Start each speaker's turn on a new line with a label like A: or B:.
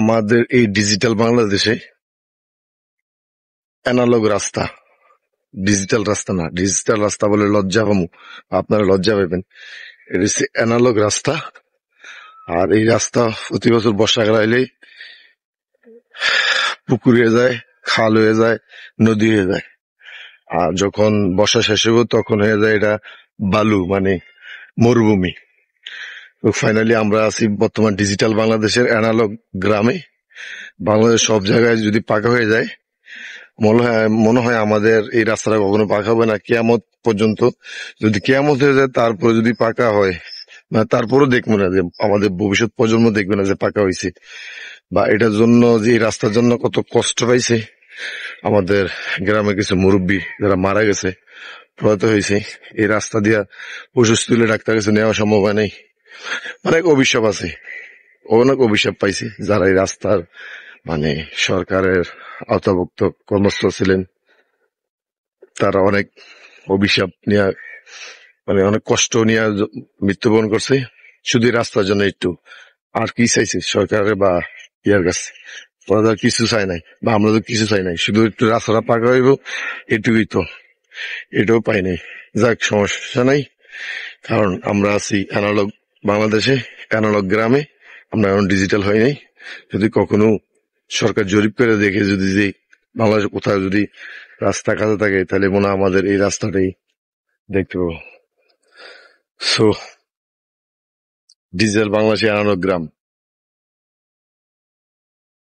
A: আমাদের এই ডিজিটাল বাংলাদেশে অ্যানালগ রাস্তা ডিজিটাল রাস্তা না ডিজিটাল রাস্তা বলে লজ্জা পাবো আপনারা লজ্জা পাবেন এটা হচ্ছে অ্যানালগ রাস্তা আর এই রাস্তা প্রতি বছর বর্ষাকাল আইলেই পুকুর হয়ে যায় খাল হয়ে যায় নদী হয়ে যায় আর যখন বর্ষা শেষ হবে তখন হয়ে যায় এটা বালু মানে মরুভূমি ফাইনালি আমরা আছি বর্তমান ডিজিটাল বাংলাদেশের অ্যানালগ গ্রামে বাংলাদেশ সব জায়গায় যদি পাকা হয়ে যায় মনে হয় মনে হয় আমাদের এই রাস্তাটা কখনো পাকা হবে না কেয়ামত পর্যন্ত যদি কেয়ামত হয়ে যায় তারপরে যদি পাকা হয় তারপরও দেখবো না যে আমাদের ভবিষ্যৎ প্রজন্ম দেখবে না যে পাকা হয়েছে বা এটার জন্য যে এই রাস্তার জন্য কত কষ্ট পাইছে আমাদের গ্রামে কিছু মুরব্বী যারা মারা গেছে প্রয়াত হয়েছে এই রাস্তা দিয়া পশু স্থলে ডাক্তার কাছে নেওয়া সম্ভব হয় নাই অনেক অভিশাপ আছে অনেক অভিশাপ পাইছি যারা এই রাস্তার মানে সরকারের আওতাভুক্ত কর্মস্থ ছিলেন তারা অনেক অভিশাপ নিয়ে মানে অনেক কষ্ট নিয়ে মৃত্যুবরণ করছে শুধু রাস্তার জন্য একটু আর কি চাইছে সরকারের বা ইয়ার কাছে ওরা কিছু চাই নাই বা আমরা তো কিছু চাই নাই শুধু একটু রাস্তাটা পাকা হইব এটুকুই তো এটাও পাই নাই যাক সমস্যা নাই কারণ আমরা আছি অ্যানালগ বাংলাদেশে অ্যানালগ গ্রামে আমরা এখন ডিজিটাল হয় নাই যদি কখনো সরকার জরিপ করে দেখে যদি যে বাংলাদেশ কোথাও যদি রাস্তা কাজে থাকে তাহলে মনে আমাদের এই রাস্তাটাই দেখতে পাবো সো ডিজিটাল বাংলাদেশে অ্যানালগ গ্রাম